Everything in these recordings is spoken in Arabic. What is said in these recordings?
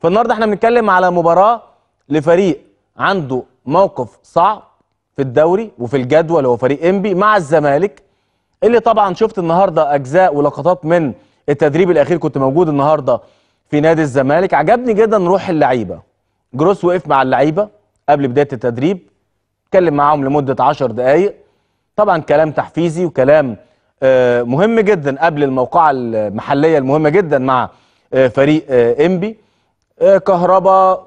فالنهارده احنا بنتكلم على مباراه لفريق عنده موقف صعب في الدوري وفي الجدول هو فريق انبي مع الزمالك اللي طبعا شفت النهارده اجزاء ولقطات من التدريب الاخير كنت موجود النهارده في نادي الزمالك عجبني جدا روح اللعيبه جروس وقف مع اللعيبه قبل بدايه التدريب اتكلم معاهم لمده 10 دقائق طبعا كلام تحفيزي وكلام آه، مهم جدا قبل الموقعه المحليه المهمه جدا مع آه، فريق آه، انبي آه، كهربا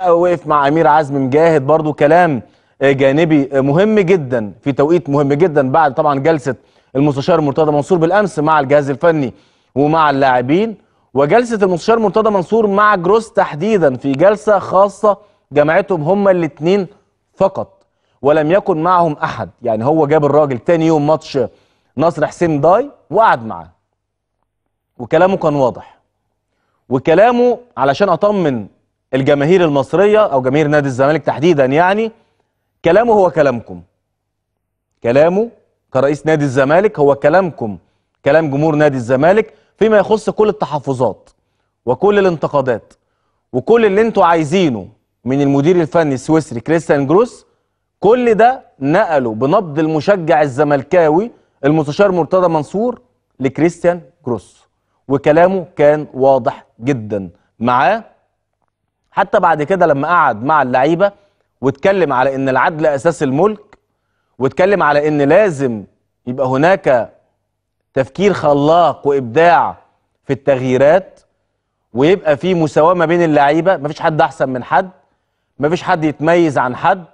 آه، وقف مع امير عزمي مجاهد برضو كلام آه، جانبي مهم جدا في توقيت مهم جدا بعد طبعا جلسه المستشار مرتضى منصور بالامس مع الجهاز الفني ومع اللاعبين وجلسه المستشار مرتضى منصور مع جروس تحديدا في جلسه خاصه جمعتهم هما الاثنين فقط ولم يكن معهم احد يعني هو جاب الراجل تاني يوم ماتش نصر حسين داي وقعد معاه وكلامه كان واضح وكلامه علشان اطمن الجماهير المصريه او جماهير نادي الزمالك تحديدا يعني كلامه هو كلامكم كلامه كرئيس نادي الزمالك هو كلامكم كلام جمهور نادي الزمالك فيما يخص كل التحفظات وكل الانتقادات وكل اللي انتوا عايزينه من المدير الفني السويسري كريستيان جروس كل ده نقله بنبض المشجع الزملكاوي المستشار مرتضى منصور لكريستيان جروس وكلامه كان واضح جدا معاه حتى بعد كده لما قعد مع اللعيبه واتكلم على ان العدل اساس الملك واتكلم على ان لازم يبقى هناك تفكير خلاق وابداع في التغييرات ويبقى في مساواه ما بين اللعيبه مفيش حد احسن من حد مفيش حد يتميز عن حد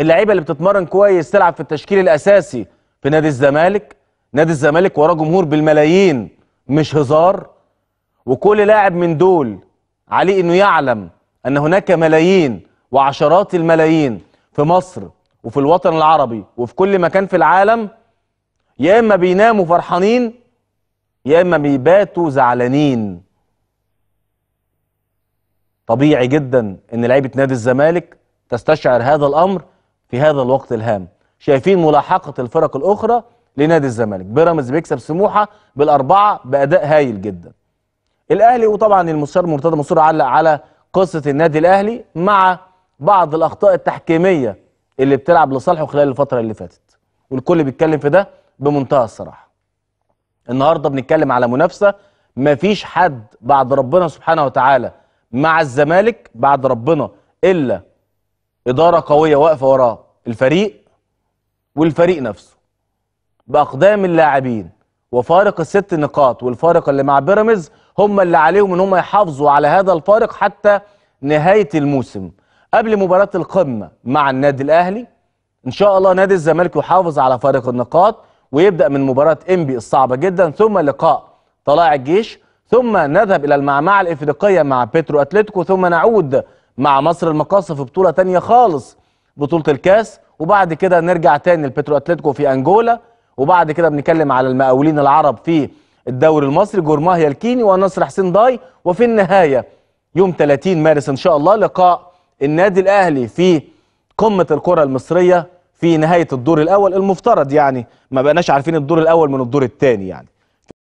اللعيبه اللي بتتمرن كويس تلعب في التشكيل الاساسي في نادي الزمالك نادي الزمالك وراه جمهور بالملايين مش هزار وكل لاعب من دول عليه انه يعلم ان هناك ملايين وعشرات الملايين في مصر وفي الوطن العربي وفي كل مكان في العالم يا اما بيناموا فرحانين يا اما بيباتوا زعلانين طبيعي جدا ان لعيبه نادي الزمالك تستشعر هذا الامر في هذا الوقت الهام شايفين ملاحقه الفرق الاخرى لنادي الزمالك بيراميدز بيكسب سموحه بالاربعه باداء هايل جدا الاهلي وطبعا المستشار مرتضى منصور علق على قصه النادي الاهلي مع بعض الاخطاء التحكيميه اللي بتلعب لصالحه خلال الفتره اللي فاتت والكل بيتكلم في ده بمنتهى الصراحه النهارده بنتكلم على منافسه مفيش حد بعد ربنا سبحانه وتعالى مع الزمالك بعد ربنا الا اداره قويه واقفه وراه الفريق والفريق نفسه باقدام اللاعبين وفارق الست نقاط والفارق اللي مع بيراميدز هم اللي عليهم ان هم يحافظوا على هذا الفارق حتى نهايه الموسم قبل مباراه القمه مع النادي الاهلي ان شاء الله نادي الزمالك يحافظ على فارق النقاط ويبدا من مباراه انبي الصعبه جدا ثم لقاء طلائع الجيش ثم نذهب الى المعمعه الافريقيه مع بيترو اتلتيكو ثم نعود مع مصر المقاصه في بطوله ثانيه خالص بطوله الكاس وبعد كده نرجع تاني لبيترو اتلتيكو في انجولا وبعد كده بنتكلم على المقاولين العرب في الدوري المصري جورماهيا الكيني ونصر حسين ضاي وفي النهايه يوم 30 مارس ان شاء الله لقاء النادي الاهلي في قمه الكره المصريه في نهايه الدور الاول المفترض يعني ما بقناش عارفين الدور الاول من الدور الثاني يعني